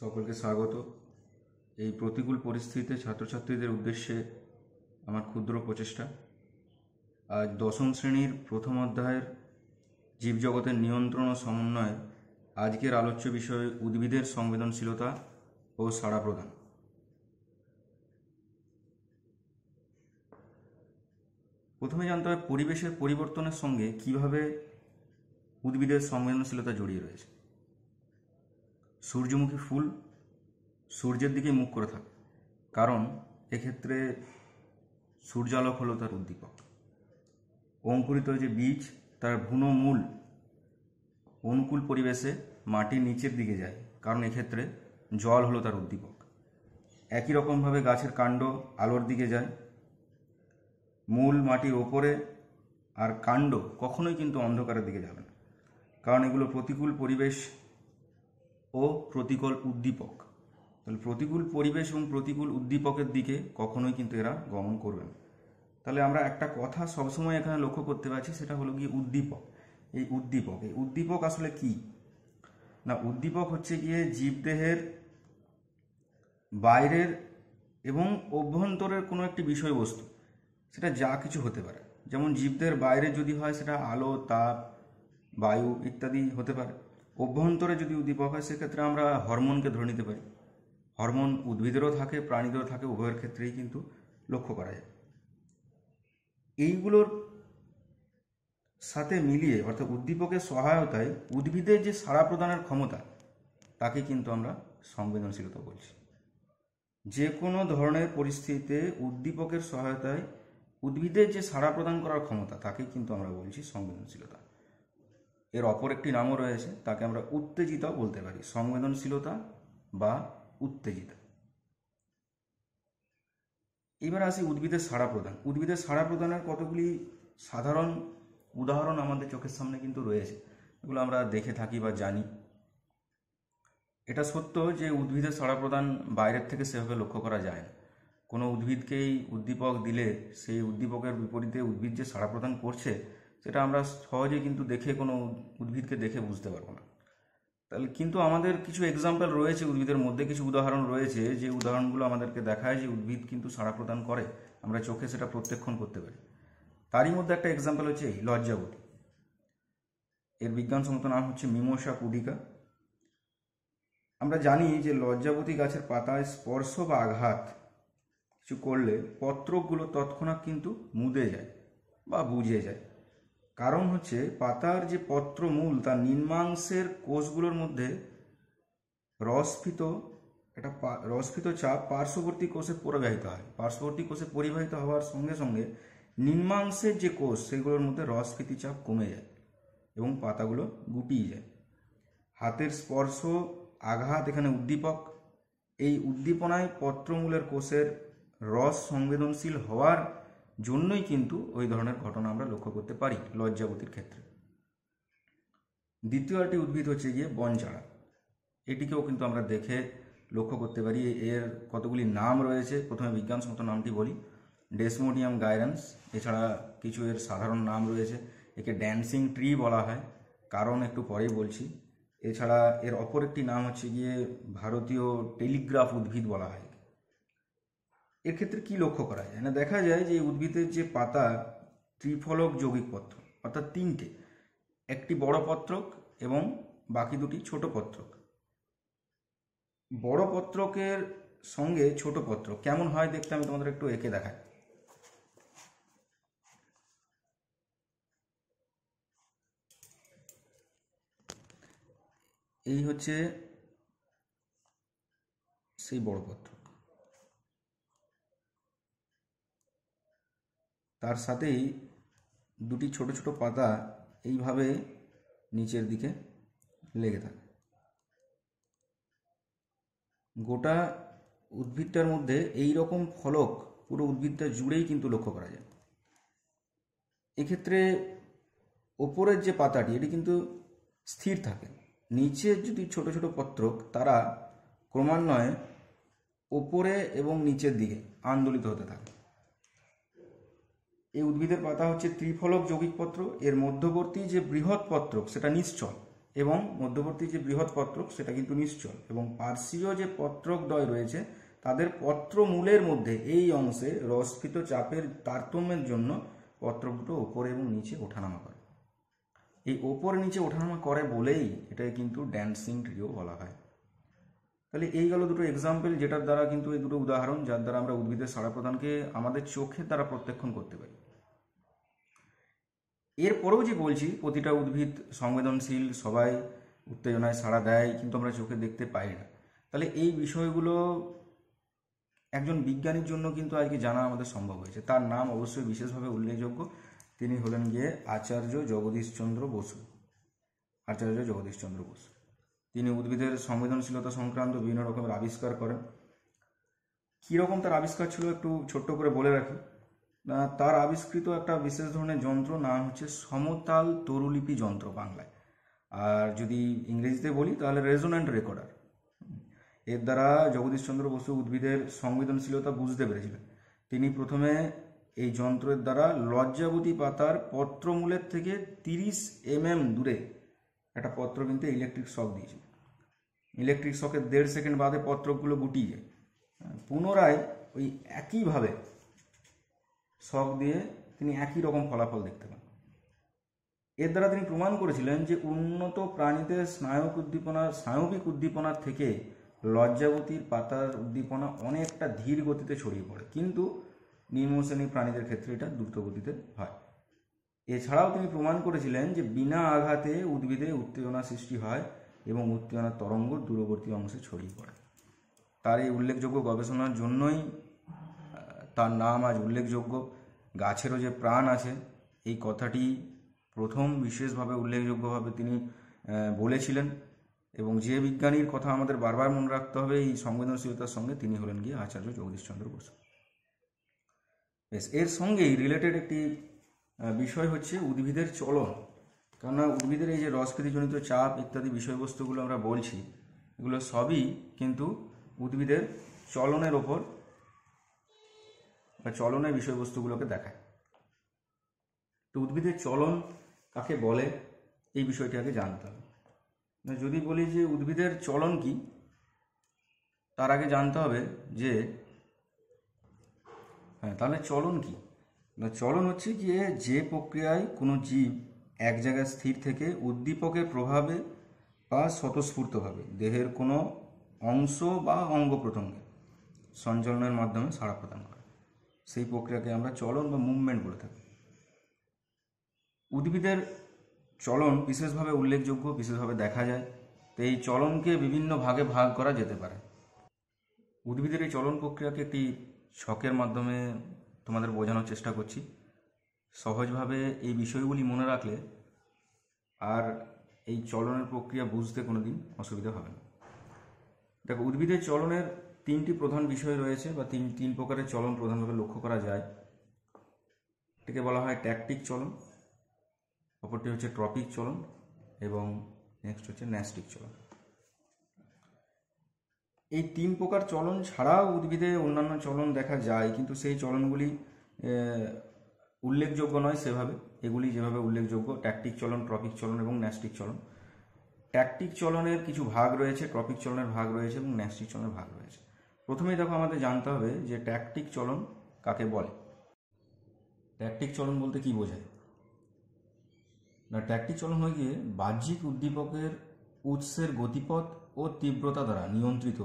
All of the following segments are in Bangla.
সকলকে স্বাগত এই প্রতিকূল পরিস্থিতিতে ছাত্রছাত্রীদের উদ্দেশ্যে আমার ক্ষুদ্র প্রচেষ্টা আজ দশম শ্রেণীর প্রথম অধ্যায়ের জীবজগতের নিয়ন্ত্রণ ও সমন্বয় আজকের আলোচ্য বিষয়ে উদ্ভিদের সংবেদনশীলতা ও সাড়া প্রদান প্রথমে জানতে হবে পরিবেশের পরিবর্তনের সঙ্গে কিভাবে উদ্ভিদের সংবেদনশীলতা জড়িয়ে রয়েছে সূর্যমুখী ফুল সূর্যের দিকে মুখ করে থাকে কারণ এক্ষেত্রে সূর্যালোক হলো তার উদ্দীপক অঙ্কুরিত যে বীজ তার মূল অনুকূল পরিবেশে মাটির নিচের দিকে যায় কারণ এক্ষেত্রে জল হলো তার উদ্দীপক একই রকমভাবে গাছের কাণ্ড আলোর দিকে যায় মূল মাটির ওপরে আর কাণ্ড কখনোই কিন্তু অন্ধকারের দিকে যাবে না কারণ এগুলো প্রতিকূল পরিবেশ ও প্রতিকূল উদ্দীপক তাহলে প্রতিকূল পরিবেশ এবং প্রতিকূল উদ্দীপকের দিকে কখনোই কিন্তু এরা গমন করবে না তাহলে আমরা একটা কথা সবসময় এখানে লক্ষ্য করতে পারছি সেটা হলো গিয়ে উদ্দীপক এই উদ্দীপক এই উদ্দীপক আসলে কি না উদ্দীপক হচ্ছে গিয়ে জীবদেহের বাইরের এবং অভ্যন্তরের কোনো একটি বিষয়বস্তু সেটা যা কিছু হতে পারে যেমন জীবদের বাইরে যদি হয় সেটা আলো তাপ বায়ু ইত্যাদি হতে পারে অভ্যন্তরে যদি উদ্দীপক হয় সেক্ষেত্রে আমরা হরমোনকে ধরে নিতে পারি হরমোন উদ্ভিদেরও থাকে প্রাণীদেরও থাকে উভয়ের ক্ষেত্রেই কিন্তু লক্ষ্য করা যায় এইগুলোর সাথে মিলিয়ে অর্থাৎ উদ্দীপকের সহায়তায় উদ্ভিদের যে সাড়া প্রদানের ক্ষমতা তাকে কিন্তু আমরা সংবেদনশীলতা বলছি যে কোনো ধরনের পরিস্থিতিতে উদ্দীপকের সহায়তায় উদ্ভিদের যে সাড়া প্রদান করার ক্ষমতা তাকে কিন্তু আমরা বলছি সংবেদনশীলতা এর অপর একটি নামও রয়েছে তাকে আমরা উত্তেজিত বলতে পারি সংবেদনশীলতা বা উত্তেজিতা এবার আসি উদ্ভিদের সাড়া প্রদান উদ্ভিদের সাড়া প্রদানের কতগুলি সাধারণ উদাহরণ আমাদের চোখের সামনে কিন্তু রয়েছে এগুলো আমরা দেখে থাকি বা জানি এটা সত্য যে উদ্ভিদের সাড়া প্রদান বাইরের থেকে সেভাবে লক্ষ্য করা যায় না কোনো উদ্ভিদকেই উদ্দীপক দিলে সেই উদ্দীপকের বিপরীতে উদ্ভিদ যে সাড়া প্রদান করছে সেটা আমরা সহজে কিন্তু দেখে কোনো উদ্ভিদকে দেখে বুঝতে পারবো না তাহলে কিন্তু আমাদের কিছু এক্সাম্পল রয়েছে উদ্ভিদের মধ্যে কিছু উদাহরণ রয়েছে যে উদাহরণগুলো আমাদেরকে দেখায় যে উদ্ভিদ কিন্তু সাড়া প্রদান করে আমরা চোখে সেটা প্রত্যক্ষণ করতে পারি তারই মধ্যে একটা এক্সাম্পল হচ্ছে এই লজ্জাবতী এর বিজ্ঞানসম্মত নাম হচ্ছে মিমোসা কুডিকা আমরা জানি যে লজ্জাবতী গাছের পাতায় স্পর্শ বা আঘাত কিছু করলে পত্রকগুলো তৎক্ষণাৎ কিন্তু মুদে যায় বা বুঝে যায় কারণ হচ্ছে পাতার যে পত্রমূল তার নিম্নাংশের কোষগুলোর মধ্যে রসফিত একটা রসফিত চাপ পার্শ্ববর্তী কোষে পরিবাহিত হয় পার্শ্ববর্তী কোষে পরিবাহিত হওয়ার সঙ্গে সঙ্গে নিম্নাংশের যে কোষ সেগুলোর মধ্যে রসফীতি চাপ কমে যায় এবং পাতাগুলো গুটিয়ে যায় হাতের স্পর্শ আঘাত এখানে উদ্দীপক এই উদ্দীপনায় পত্রমূলের কোষের রস সংবেদনশীল হওয়ার জন্যই কিন্তু ওই ধরনের ঘটনা আমরা লক্ষ্য করতে পারি লজ্জাবতীর ক্ষেত্রে দ্বিতীয় একটি উদ্ভিদ হচ্ছে গিয়ে বনজাড়া এটিকেও কিন্তু আমরা দেখে লক্ষ্য করতে পারি এর কতগুলি নাম রয়েছে প্রথমে বিজ্ঞানসম্মত নামটি বলি ডেসমোডিয়াম গাইরান্স এছাড়া কিছু এর সাধারণ নাম রয়েছে একে ড্যান্সিং ট্রি বলা হয় কারণ একটু পরেই বলছি এছাড়া এর অপর একটি নাম হচ্ছে গিয়ে ভারতীয় টেলিগ্রাফ উদ্ভিদ বলা হয় এর ক্ষেত্রে কি লক্ষ্য করা যায় না দেখা যায় যে উদ্ভিদের যে পাতা ত্রিফলক যৌগিক পত্র অর্থাৎ তিনটে একটি বড় পত্রক এবং বাকি দুটি ছোট পত্রক বড় পত্রকের সঙ্গে ছোট পত্র কেমন হয় দেখতে আমি তোমাদের একটু এঁকে দেখাই এই হচ্ছে সেই বড় পত্রক তার সাথেই দুটি ছোট ছোট পাতা এইভাবে নিচের দিকে লেগে থাকে গোটা উদ্ভিদটার মধ্যে এই রকম ফলক পুরো উদ্ভিদটা জুড়েই কিন্তু লক্ষ্য করা যায় এক্ষেত্রে ওপরের যে পাতাটি এটি কিন্তু স্থির থাকে নিচের যদি ছোট ছোট পত্রক তারা ক্রমান্বয়ে ওপরে এবং নিচের দিকে আন্দোলিত হতে থাকে এই উদ্ভিদের পাতা হচ্ছে ত্রিফলক যৌগিক পত্র এর মধ্যবর্তী যে বৃহৎ পত্রক সেটা নিশ্চল এবং মধ্যবর্তী যে বৃহৎ পত্রক সেটা কিন্তু নিশ্চল এবং পার্শ্বীয় যে পত্রকদ্বয় রয়েছে তাদের পত্র মূলের মধ্যে এই অংশে রসফিত চাপের তারতম্যের জন্য পত্র দুটো ওপরে এবং নিচে ওঠানামা করে এই ওপর নিচে ওঠানামা করে বলেই এটাকে কিন্তু ড্যান্সিং ট্রিও বলা হয় তাহলে এই গেল দুটো এক্সাম্পল যেটার দ্বারা কিন্তু এই দুটো উদাহরণ যার দ্বারা আমরা উদ্ভিদের সাড়া প্রদানকে আমাদের চোখের দ্বারা প্রত্যক্ষণ করতে পারি এরপরেও যে বলছি প্রতিটা উদ্ভিদ সংবেদনশীল সবাই উত্তেজনায় সাড়া দেয় কিন্তু আমরা চোখে দেখতে পাই না তাহলে এই বিষয়গুলো একজন বিজ্ঞানীর জন্য কিন্তু আজকে জানা আমাদের সম্ভব হয়েছে তার নাম অবশ্যই বিশেষভাবে উল্লেখযোগ্য তিনি হলেন গিয়ে আচার্য জগদীশচন্দ্র বসু আচার্য জগদীশচন্দ্র বসু তিনি উদ্ভিদের সংবেদনশীলতা সংক্রান্ত বিভিন্ন রকমের আবিষ্কার করেন কীরকম তার আবিষ্কার ছিল একটু ছোট্ট করে বলে রাখি তার আবিষ্কৃত একটা বিশেষ ধরনের যন্ত্র নাম হচ্ছে সমতাল তরুলিপি যন্ত্র বাংলায় আর যদি ইংরেজিতে বলি তাহলে রেজোন্যান্ট রেকর্ডার এর দ্বারা জগদীশচন্দ্র বসু উদ্ভিদের সংবেদনশীলতা বুঝতে পেরেছিলেন তিনি প্রথমে এই যন্ত্রের দ্বারা লজ্জাবতী পাতার পত্রমূলের থেকে তিরিশ এম দূরে একটা পত্র কিন্তু ইলেকট্রিক শক দিয়েছিল ইলেকট্রিক শকের দেড় সেকেন্ড বাদে পত্রগুলো গুটিয়ে যায় পুনরায় ওই একইভাবে শক দিয়ে তিনি একই রকম ফলাফল দেখতে পান এর দ্বারা তিনি প্রমাণ করেছিলেন যে উন্নত প্রাণীদের স্নায়ক উদ্দীপনার স্নায়বিক উদ্দীপনার থেকে লজ্জাবতীর পাতার উদ্দীপনা অনেকটা ধীর গতিতে ছড়িয়ে পড়ে কিন্তু নিম্ন শ্রেণীর প্রাণীদের ক্ষেত্রে এটা দ্রুত গতিতে হয় এছাড়াও তিনি প্রমাণ করেছিলেন যে বিনা আঘাতে উদ্ভিদে উত্তেজনা সৃষ্টি হয় এবং উত্তেজনার তরঙ্গ দূরবর্তী অংশে ছড়িয়ে পড়ে তার এই উল্লেখযোগ্য গবেষণার জন্যই তার নাম আজ উল্লেখযোগ্য গাছেরও যে প্রাণ আছে এই কথাটি প্রথম বিশেষভাবে উল্লেখযোগ্যভাবে তিনি বলেছিলেন এবং যে বিজ্ঞানীর কথা আমাদের বারবার মনে রাখতে হবে এই সংবেদনশীলতার সঙ্গে তিনি হলেন গিয়ে আচার্য জগদীশচন্দ্র বসু বেশ এর সঙ্গেই রিলেটেড একটি বিষয় হচ্ছে উদ্ভিদের চলন কেননা উদ্ভিদের এই যে রসকৃতিজনিত চাপ ইত্যাদি বিষয়বস্তুগুলো আমরা বলছি এগুলো সবই কিন্তু উদ্ভিদের চলনের ওপর বা চলনের বিষয়বস্তুগুলোকে দেখায় তো উদ্ভিদের চলন কাকে বলে এই বিষয়টি আগে জানতে হবে যদি বলি যে উদ্ভিদের চলন কি তার আগে জানতে হবে যে হ্যাঁ তাহলে চলন কী চলন হচ্ছে গিয়ে যে প্রক্রিয়ায় কোনো জীব এক জায়গায় স্থির থেকে উদ্দীপকের প্রভাবে বা স্বতঃস্ফূর্তভাবে দেহের কোনো অংশ বা অঙ্গ প্রত্যঙ্গে সঞ্চালনের মাধ্যমে সাড়া প্রদান করে সেই প্রক্রিয়াকে আমরা চলন বা মুভমেন্ট বলে থাকি উদ্ভিদের চলন বিশেষভাবে উল্লেখযোগ্য বিশেষভাবে দেখা যায় তো এই চলনকে বিভিন্ন ভাগে ভাগ করা যেতে পারে উদ্ভিদের এই চলন প্রক্রিয়াকে একটি ছকের মাধ্যমে তোমাদের বোঝানোর চেষ্টা করছি সহজভাবে এই বিষয়গুলি মনে রাখলে আর এই চলনের প্রক্রিয়া বুঝতে কোনো দিন অসুবিধা হবে না দেখো উদ্ভিদের চলনের তিনটি প্রধান বিষয় রয়েছে বা তিন তিন প্রকারের চলন প্রধানভাবে লক্ষ্য করা যায় এটাকে বলা হয় ট্যাকটিক চলন অপরটি হচ্ছে ট্রপিক চলন এবং নেক্সট হচ্ছে ন্যাস্টিক চলন এই তিন প্রকার চলন ছাড়াও উদ্ভিদে অন্যান্য চলন দেখা যায় কিন্তু সেই চলনগুলি উল্লেখযোগ্য নয় সেভাবে এগুলি যেভাবে উল্লেখযোগ্য ট্যাকটিক চলন ট্রপিক চলন এবং ন্যাস্টিক চলন ট্যাকটিক চলনের কিছু ভাগ রয়েছে ট্রপিক চলনের ভাগ রয়েছে এবং ন্যাস্টিক চলনের ভাগ রয়েছে প্রথমেই দেখো আমাদের জানতে হবে যে ট্যাকটিক চলন কাকে বলে ট্যাকটিক চলন বলতে কি বোঝায় না ট্যাকটিক চলন হয়ে গিয়ে বাহ্যিক উদ্দীপকের উৎসের গতিপথ ও তীব্রতা দ্বারা নিয়ন্ত্রিত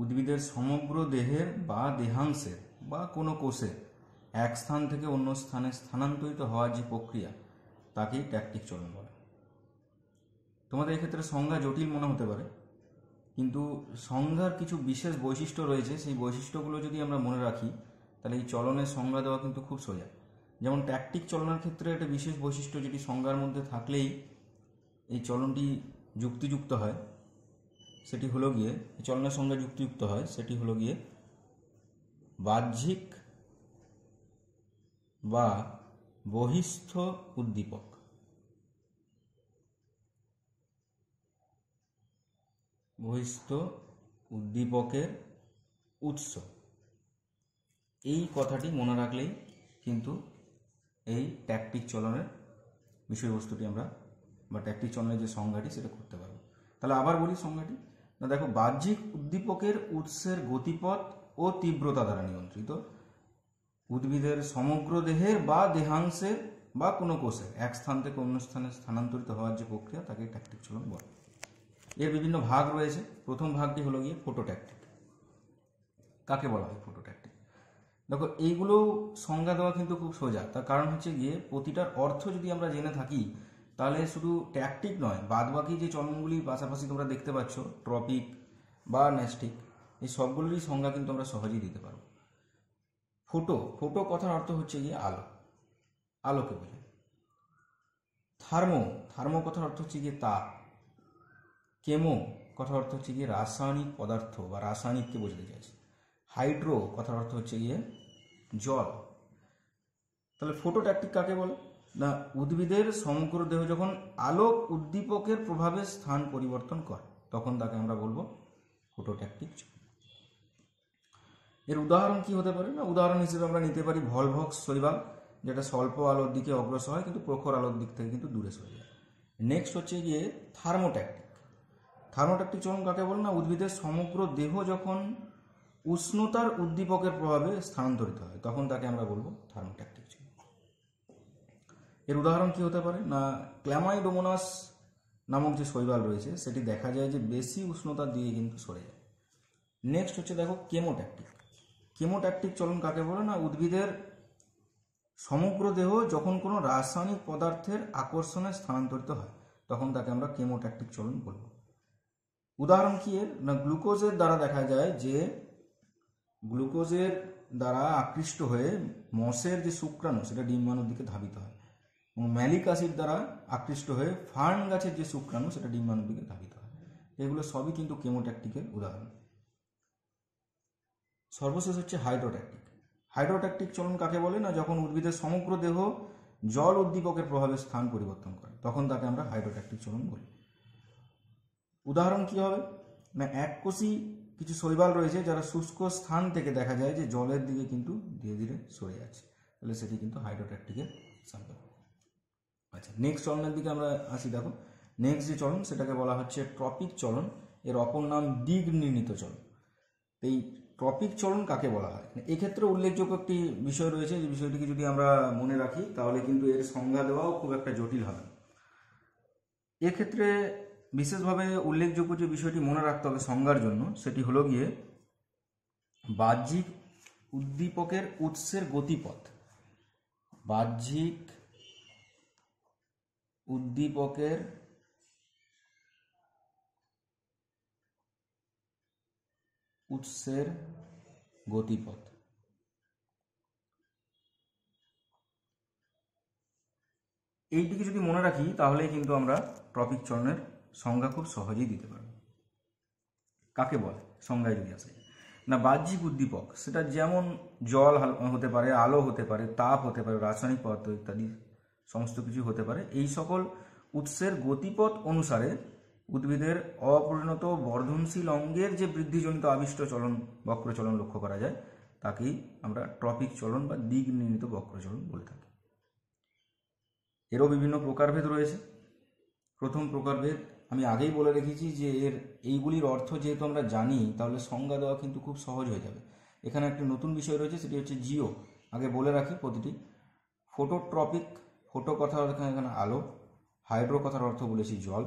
উদ্ভিদের সমগ্র দেহের বা দেহাংশের বা কোনো কোষের এক স্থান থেকে অন্য স্থানে স্থানান্তরিত হওয়ার যে প্রক্রিয়া তাকেই ট্যাকটিক চলন বলে তোমাদের এক্ষেত্রে সংজ্ঞা জটিল মনে হতে পারে কিন্তু সংজ্ঞার কিছু বিশেষ বৈশিষ্ট্য রয়েছে সেই বৈশিষ্ট্যগুলো যদি আমরা মনে রাখি তাহলে এই চলনের সংজ্ঞা দেওয়া কিন্তু খুব সোজা যেমন ট্যাকটিক চলনের ক্ষেত্রে একটা বিশেষ বৈশিষ্ট্য যেটি সংজ্ঞার মধ্যে থাকলেই এই চলনটি যুক্তিযুক্ত হয় সেটি হলো গিয়ে চলনের সঙ্গে যুক্তিযুক্ত হয় সেটি হলো গিয়ে বাহ্যিক বা বহিস্থ উদ্দীপক বহিস্থ উদ্দীপকের উৎস এই কথাটি মনে রাখলেই কিন্তু এই ট্যাকটিক চলনের বিষয়বস্তুটি আমরা বা ট্যাকটিক চলনের যে সংজ্ঞাটি সেটা করতে পারবো তাহলে আবার বলি সংজ্ঞাটি না দেখো বাহ্যিক উদ্দীপকের উৎসের গতিপথ ও তীব্রতা দ্বারা নিয়ন্ত্রিত উদ্ভিদের সমগ্র দেহের বা দেহাংশের বা কোনো কোষের এক স্থান থেকে অন্য স্থানে স্থানান্তরিত হওয়ার যে প্রক্রিয়া তাকে ট্যাক্টিক চলন বলে এর বিভিন্ন ভাগ রয়েছে প্রথম ভাগটি হলো গিয়ে ফোটোট্যাকটিক কাকে বলা হয় ফোটোট্যাকটিক দেখো এইগুলো সংজ্ঞা দেওয়া কিন্তু খুব সোজা তার কারণ হচ্ছে গিয়ে প্রতিটার অর্থ যদি আমরা জেনে থাকি তাহলে শুধু ট্যাকটিক নয় বাদবাকি যে চলনগুলি পাশাপাশি তোমরা দেখতে পাচ্ছ ট্রপিক বা ন্যাস্টিক এই সবগুলোরই সংজ্ঞা কিন্তু আমরা সহজেই দিতে পারবো ফোটো ফোটো কথার অর্থ হচ্ছে গিয়ে আলো আলোকে বোঝায় থার্মো থার্মো কথার অর্থ হচ্ছে গিয়ে তাপ কেমো কথার অর্থ হচ্ছে গিয়ে রাসায়নিক পদার্থ বা রাসায়নিককে বোঝাতে চাইছে হাইড্রো কথার অর্থ হচ্ছে গিয়ে জল তাহলে ফোটো ট্যাকটিক কাকে বলে না উদ্ভিদের সমগ্র দেহ যখন আলোক উদ্দীপকের প্রভাবে স্থান পরিবর্তন করে তখন তাকে আমরা বলবো ফোটোট্যাকটিক এর উদাহরণ কি হতে পারে না উদাহরণ হিসেবে আমরা নিতে পারি ভলভক্স শৈবাল যেটা স্বল্প আলোর দিকে অগ্রসর হয় কিন্তু প্রখর আলোর দিক থেকে কিন্তু দূরে সরে যায় নেক্সট হচ্ছে গিয়ে থার্মোট্যাকটিক থার্মোট্যাকটিক চরণ কাকে বলে না উদ্ভিদের সমগ্র দেহ যখন উষ্ণতার উদ্দীপকের প্রভাবে স্থানান্তরিত হয় তখন তাকে আমরা বলবো থার্মোট্যাক্টিক এর উদাহরণ কি হতে পারে না ক্ল্যামাইডোমোনাস নামক যে শৈবাল রয়েছে সেটি দেখা যায় যে বেশি উষ্ণতা দিয়ে কিন্তু সরে যায় নেক্সট হচ্ছে দেখো কেমোট্যাকটিক কেমোট্যাক্টিক চলন কাকে বলে না উদ্ভিদের সমগ্র দেহ যখন কোনো রাসায়নিক পদার্থের আকর্ষণে স্থানান্তরিত হয় তখন তাকে আমরা কেমোট্যাক্টিক চলন বলব উদাহরণ কি এর না গ্লুকোজের দ্বারা দেখা যায় যে গ্লুকোজের দ্বারা আকৃষ্ট হয়ে মশের যে শুক্রাণু সেটা ডিম্বাণুর দিকে ধাবিত হয় ম্যালিক অ্যাসিড দ্বারা আকৃষ্ট হয়ে ফার্ন গাছের যে শুক্রাণু সেটা ডিম্বাণুর দিকে ধাবিত হয় এগুলো সবই কিন্তু কেমোট্যাকটিকের উদাহরণ সর্বশেষ হচ্ছে হাইড্রোট্যাক্টিক হাইড্রোট্যাক্টিক চলন কাকে বলে না যখন উদ্ভিদের সমগ্র দেহ জল উদ্দীপকের প্রভাবে স্থান পরিবর্তন করে তখন তাকে আমরা হাইড্রোট্যাক্টিক চলন বলি উদাহরণ কি হবে না এককোষী কিছু শৈবাল রয়েছে যারা শুষ্ক স্থান থেকে দেখা যায় যে জলের দিকে কিন্তু ধীরে ধীরে সরে যাচ্ছে তাহলে সেটি কিন্তু হাইড্রোট্যাক্টিকের সাম্পল আচ্ছা নেক্সট চলনের দিকে আমরা আসি দেখো নেক্সট যে চলন সেটাকে বলা হচ্ছে ট্রপিক চলন এর অপর নাম দিগ নির্ণীত চলন এই ট্রপিক চলন কাকে বলা হয় এক্ষেত্রে উল্লেখযোগ্য একটি বিষয় রয়েছে যে বিষয়টিকে যদি আমরা মনে রাখি তাহলে কিন্তু এর সংজ্ঞা দেওয়াও খুব একটা জটিল হবে এক্ষেত্রে বিশেষভাবে উল্লেখযোগ্য যে বিষয়টি মনে রাখতে হবে সংজ্ঞার জন্য সেটি হলো গিয়ে বাহ্যিক উদ্দীপকের উৎসের গতিপথ বাহ্যিক উদ্দীপকের উৎসের গতিপথ এইটিকে যদি মনে রাখি তাহলে কিন্তু আমরা ট্রপিক চরণের সংজ্ঞা খুব সহজেই দিতে পারব কাকে বলে সংজ্ঞায় যদি আসে না বাহ্যিক উদ্দীপক সেটা যেমন জল হতে পারে আলো হতে পারে তাপ হতে পারে রাসায়নিক পদার্থ ইত্যাদি সমস্ত কিছু হতে পারে এই সকল উৎসের গতিপথ অনুসারে উদ্ভিদের অপরিণত বর্ধনশীল অঙ্গের যে বৃদ্ধিজনিত আবিষ্ট চলন বক্রচলন লক্ষ্য করা যায় তাকেই আমরা ট্রপিক চলন বা দিক নির্ণীত বক্রচলন বলে থাকি এরও বিভিন্ন প্রকারভেদ রয়েছে প্রথম প্রকারভেদ আমি আগেই বলে রেখেছি যে এর এইগুলির অর্থ যেহেতু আমরা জানি তাহলে সংজ্ঞা দেওয়া কিন্তু খুব সহজ হয়ে যাবে এখানে একটা নতুন বিষয় রয়েছে সেটি হচ্ছে জিও আগে বলে রাখি প্রতিটি ফোটোট্রপিক ফোটো কথার অর্থ এখানে আলো হাইড্রো কথার অর্থ বলেছি জল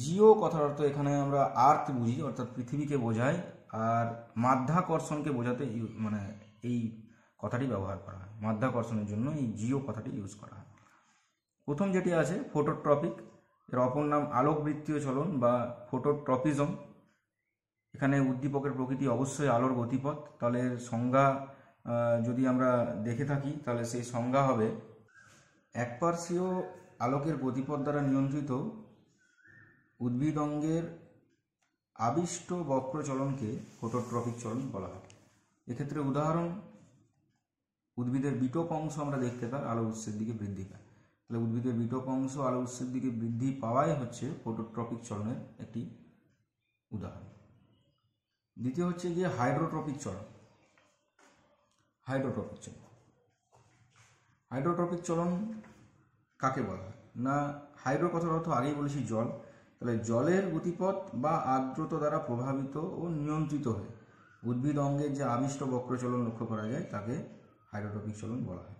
জিও কথার অর্থ এখানে আমরা আর্থ বুঝি অর্থাৎ পৃথিবীকে বোঝাই আর মাধ্যাকর্ষণকে বোঝাতে মানে এই কথাটি ব্যবহার করা হয় মাধ্যাকর্ষণের জন্য এই জিও কথাটি ইউজ করা হয় প্রথম যেটি আছে ফোটোট্রপিক এর অপর নাম আলোকবৃত্তীয় চলন বা ফোটোট্রপিজম এখানে উদ্দীপকের প্রকৃতি অবশ্যই আলোর গতিপথ তাহলে সংজ্ঞা যদি আমরা দেখে থাকি তাহলে সেই সংজ্ঞা হবে একপার্শ্বীয় আলোকের গতিপথ দ্বারা নিয়ন্ত্রিত উদ্ভিদ অঙ্গের আবিষ্ট বক্রচলনকে ফোটোট্রফিক চলন বলা হয় এক্ষেত্রে উদাহরণ উদ্ভিদের বিটক অংশ আমরা দেখতে পাই আলো উৎসের দিকে বৃদ্ধি পায় তাহলে উদ্ভিদের বিটক অংশ আলো উৎসের দিকে বৃদ্ধি পাওয়াই হচ্ছে ফোটোট্রপিক চলনের একটি উদাহরণ দ্বিতীয় হচ্ছে গিয়ে হাইড্রোট্রপিক চলন হাইড্রোট্রপিক চলন হাইড্রোট্রপিক চলন কাকে বলা হয় না হাইড্রো কথার অর্থ আগেই বলেছি জল তাহলে জলের গতিপথ বা আর্দ্রতা দ্বারা প্রভাবিত ও নিয়ন্ত্রিত হয় উদ্ভিদ অঙ্গের যে আবিষ্ট বক্রচলন লক্ষ্য করা যায় তাকে হাইড্রোট্রপিক চলন বলা হয়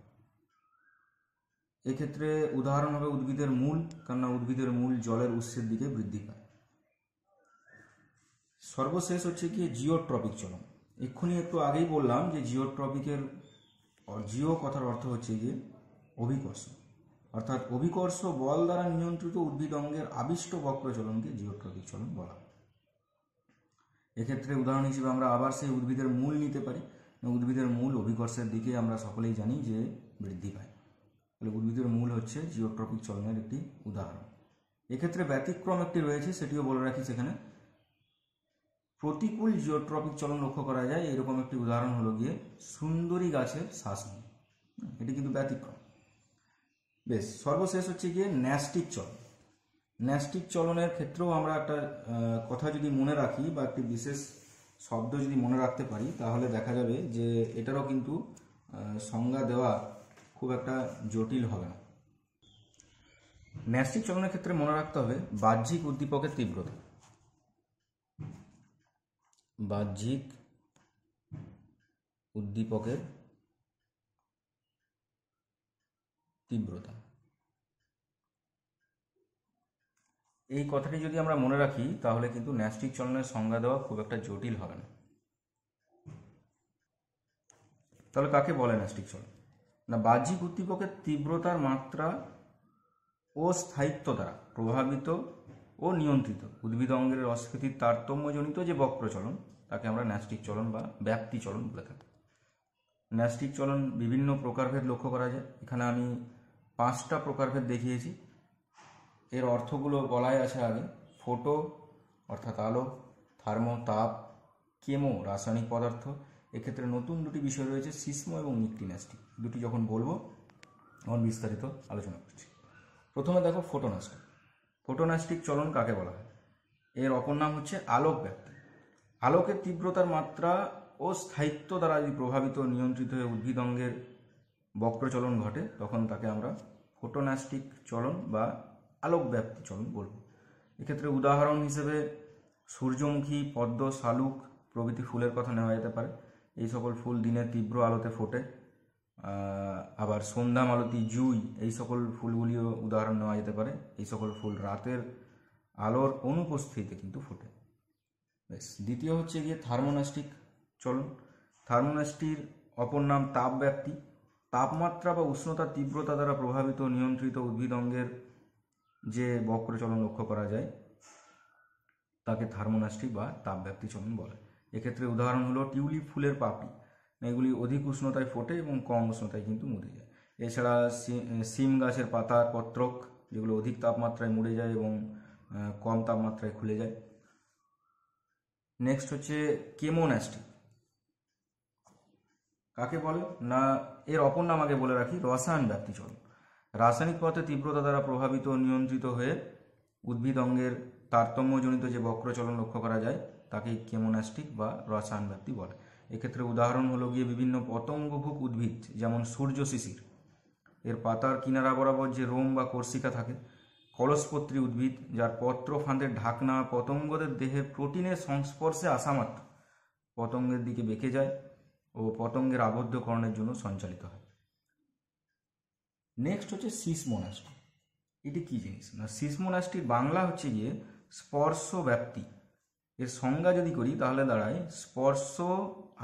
এক্ষেত্রে উদাহরণ হবে উদ্ভিদের মূল কেননা উদ্ভিদের মূল জলের উৎসের দিকে বৃদ্ধি পায় সর্বশেষ হচ্ছে কি জিওট্রপিক চলন এক্ষুনি একটু আগেই বললাম যে জিওট্রপিকের জিও কথার অর্থ হচ্ছে যে অভিকর্ষ অর্থাৎ অভিকর্ষ বল দ্বারা নিয়ন্ত্রিত উদ্ভিদ অঙ্গের আবিষ্ট চলনকে জিওট্রপিক চলন বলা হয় এক্ষেত্রে উদাহরণ হিসেবে আমরা আবার সেই উদ্ভিদের মূল নিতে পারি উদ্ভিদের মূল অভিকর্ষের দিকে আমরা সকলেই জানি যে বৃদ্ধি পায় তাহলে উদ্ভিদের মূল হচ্ছে জিওট্রপিক চলনের একটি উদাহরণ এক্ষেত্রে ব্যতিক্রম একটি রয়েছে সেটিও বলে রাখি সেখানে প্রতিকূল জিওট্রপিক চলন লক্ষ্য করা যায় এরকম একটি উদাহরণ হলো গিয়ে সুন্দরী গাছের শাসন এটি কিন্তু ব্যতিক্রম বেশ সর্বশেষ হচ্ছে গিয়ে ন্যাস্টিক চলন ন্যাস্টিক চলনের ক্ষেত্রেও আমরা একটা কথা যদি মনে রাখি বা একটি বিশেষ শব্দ যদি মনে রাখতে পারি তাহলে দেখা যাবে যে এটারও কিন্তু সংজ্ঞা দেওয়া খুব একটা জটিল হবে না ন্যাস্টিক চলনের ক্ষেত্রে মনে রাখতে হবে বাহ্যিক উদ্দীপকের তীব্রতা বাহ্যিক উদ্দীপকের তীব্রতা এই কথাটি যদি আমরা মনে রাখি তাহলে কিন্তু ন্যাস্টিক চলনের সংজ্ঞা দেওয়া খুব একটা জটিল হবে না তাহলে কাকে বলে ন্যাস্টিক চলন না বাহ্যিক উদ্দীপকের তীব্রতার মাত্রা ও স্থায়িত্ব দ্বারা প্রভাবিত ও নিয়ন্ত্রিত উদ্ভিদ অঙ্গের অস্ফীতির তারতম্যজনিত যে বক্রচলন তাকে আমরা ন্যাস্টিক চলন বা ব্যাপ্তি চলন বলে থাকি ন্যাস্টিক চলন বিভিন্ন প্রকারভেদ লক্ষ্য করা যায় এখানে আমি পাঁচটা প্রকারভেদ দেখিয়েছি এর অর্থগুলো বলাই আছে আগে ফোটো অর্থাৎ আলো থার্মো তাপ কেমো রাসায়নিক পদার্থ এক্ষেত্রে নতুন দুটি বিষয় রয়েছে সিসমো এবং ন্যাস্টিক দুটি যখন বলবো তখন বিস্তারিত আলোচনা করছি প্রথমে দেখো ফোটোনাস্টিক ফোটোনাস্টিক চলন কাকে বলা হয় এর অপর নাম হচ্ছে আলোক ব্যাপ্তি আলোকের তীব্রতার মাত্রা ও স্থায়িত্ব দ্বারা যদি প্রভাবিত নিয়ন্ত্রিত হয়ে উদ্ভিদ অঙ্গের বক্রচলন ঘটে তখন তাকে আমরা ফোটোনাস্টিক চলন বা আলোকব্যাপ্তি চলন বলব এক্ষেত্রে উদাহরণ হিসেবে সূর্যমুখী পদ্ম শালুক প্রভৃতি ফুলের কথা নেওয়া যেতে পারে এই সকল ফুল দিনের তীব্র আলোতে ফোটে আবার সন্ধ্যা মালতী জুই এই সকল ফুলগুলিও উদাহরণ নেওয়া যেতে পারে এই সকল ফুল রাতের আলোর অনুপস্থিতিতে কিন্তু ফোটে বেশ দ্বিতীয় হচ্ছে গিয়ে থার্মোনাস্টিক চলন থার্মোনাস্টির অপর নাম তাপ ব্যাপ্তি তাপমাত্রা বা উষ্ণতার তীব্রতা দ্বারা প্রভাবিত নিয়ন্ত্রিত উদ্ভিদ অঙ্গের যে বক্রচলন লক্ষ্য করা যায় তাকে থার্মোনাস্টিক বা তাপব্যাপ্তি চলন বলে এক্ষেত্রে উদাহরণ হলো টিউলিপ ফুলের পাপড়ি মানে এগুলি অধিক উষ্ণতায় ফোটে এবং কম উষ্ণতায় কিন্তু মরে যায় এছাড়া সিম গাছের পাতা পত্রক যেগুলো অধিক তাপমাত্রায় মরে যায় এবং কম তাপমাত্রায় খুলে যায় নেক্সট হচ্ছে কেমোন্যাস্টিক কাকে বলে না এর অপর নাম আগে বলে রাখি রসায়ন ব্যাপ্তি চল রাসায়নিক পথে তীব্রতা দ্বারা প্রভাবিত নিয়ন্ত্রিত হয়ে উদ্ভিদ অঙ্গের তারতম্যজনিত যে বক্রচলন লক্ষ্য করা যায় তাকে কেমোনাস্টিক বা রসায়ন ব্যক্তি বলে এক্ষেত্রে উদাহরণ হলো গিয়ে বিভিন্ন পতঙ্গভুক উদ্ভিদ যেমন সূর্য শিশির এর পাতার কিনারা বরাবর যে রোম বা কর্ষিকা থাকে কলসপত্রী উদ্ভিদ যার পত্র ফাঁদের ঢাকনা পতঙ্গদের দেহে প্রোটিনের সংস্পর্শে আসামাত্র পতঙ্গের দিকে বেঁকে যায় ও পতঙ্গের আবদ্ধকরণের জন্য সঞ্চালিত হয় নেক্সট হচ্ছে সিসমোনাস্টি এটি কি জিনিস না সিসমোনাস্টির বাংলা হচ্ছে গিয়ে স্পর্শ ব্যাপ্তি এর সংজ্ঞা যদি করি তাহলে দাঁড়ায় স্পর্শ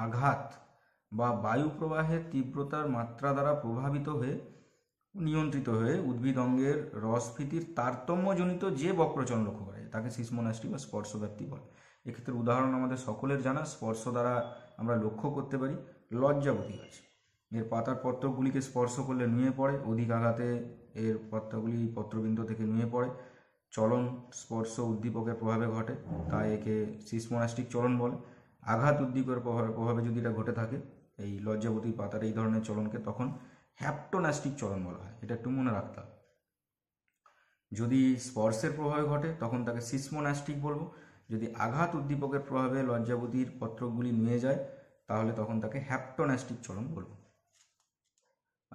আঘাত বা বায়ু প্রবাহের তীব্রতার মাত্রা দ্বারা প্রভাবিত হয়ে নিয়ন্ত্রিত হয়ে উদ্ভিদ অঙ্গের রসফীতির তারতম্যজনিত যে বক্রচন লক্ষ্য করা যায় তাকে সিসমোনাস্টি বা স্পর্শব্যাপ্তি বলে এক্ষেত্রে উদাহরণ আমাদের সকলের জানা স্পর্শ দ্বারা আমরা লক্ষ্য করতে পারি লজ্জাবতী গাছ এর পাতার পত্রগুলিকে স্পর্শ করলে নুয়ে পড়ে অধিক আঘাতে এর পত্রগুলি পত্রবিন্দ থেকে নুয়ে পড়ে চলন স্পর্শ উদ্দীপকের প্রভাবে ঘটে তাই একে সিসমোনাস্টিক চলন বলে আঘাত উদ্দীপের প্রভাবে প্রভাবে যদি এটা ঘটে থাকে এই লজ্জাবতী পাতার এই ধরনের চলনকে তখন হ্যাপটোনাস্টিক চলন বলা হয় এটা একটু মনে রাখতে হবে যদি স্পর্শের প্রভাবে ঘটে তখন তাকে সিসমোনাস্টিক বলবো যদি আঘাত উদ্দীপকের প্রভাবে লজ্জাবতীর পত্রকগুলি নুয়ে যায় তাহলে তখন তাকে হ্যাপটোনাস্টিক চলন বলবো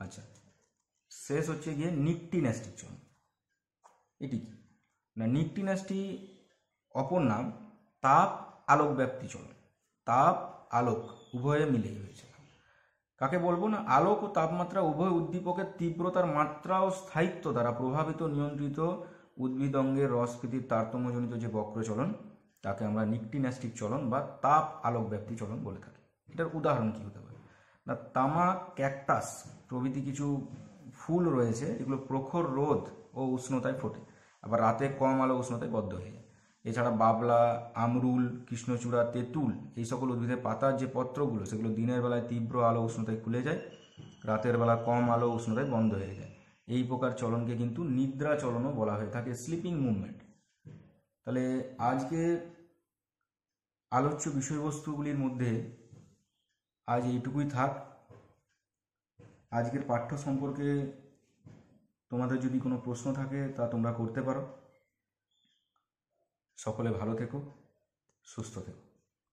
আচ্ছা শেষ হচ্ছে গিয়ে নিকটিনাস্টিক চলন এটি কি না নিকটিনাস্টি অপর নাম তাপ আলোক ব্যাপ্তি চলন তাপ আলোক উভয়ে মিলেই রয়েছে কাকে বলবো না আলোক ও তাপমাত্রা উভয় উদ্দীপকের তীব্রতার মাত্রা ও স্থায়িত্ব দ্বারা প্রভাবিত নিয়ন্ত্রিত উদ্ভিদ অঙ্গের রসকৃতির তারতম্যজনিত যে বক্রচলন তাকে আমরা নিকটিন্যাস্টিক চলন বা তাপ আলোক ব্যাপ্তি চলন বলে থাকি এটার উদাহরণ কী হতে পারে না তামা ক্যাকটাস প্রভৃতি কিছু ফুল রয়েছে এগুলো প্রখর রোদ ও উষ্ণতায় ফোটে আবার রাতে কম আলো উষ্ণতায় বদ্ধ হয়ে যায় এছাড়া বাবলা আমরুল কৃষ্ণচূড়া তেঁতুল এই সকল উদ্ভিদের পাতার যে পত্রগুলো সেগুলো দিনের বেলায় তীব্র আলো উষ্ণতায় খুলে যায় রাতের বেলা কম আলো উষ্ণতায় বন্ধ হয়ে যায় এই প্রকার চলনকে কিন্তু নিদ্রা চলনও বলা হয়ে থাকে স্লিপিং মুভমেন্ট তাহলে আজকে আলোচ্য বিষয়বস্তুগুলির মধ্যে আজ এইটুকুই থাক আজকের পাঠ্য সম্পর্কে তোমাদের যদি কোনো প্রশ্ন থাকে তা তোমরা করতে পারো সকলে ভালো থেকো সুস্থ থেকো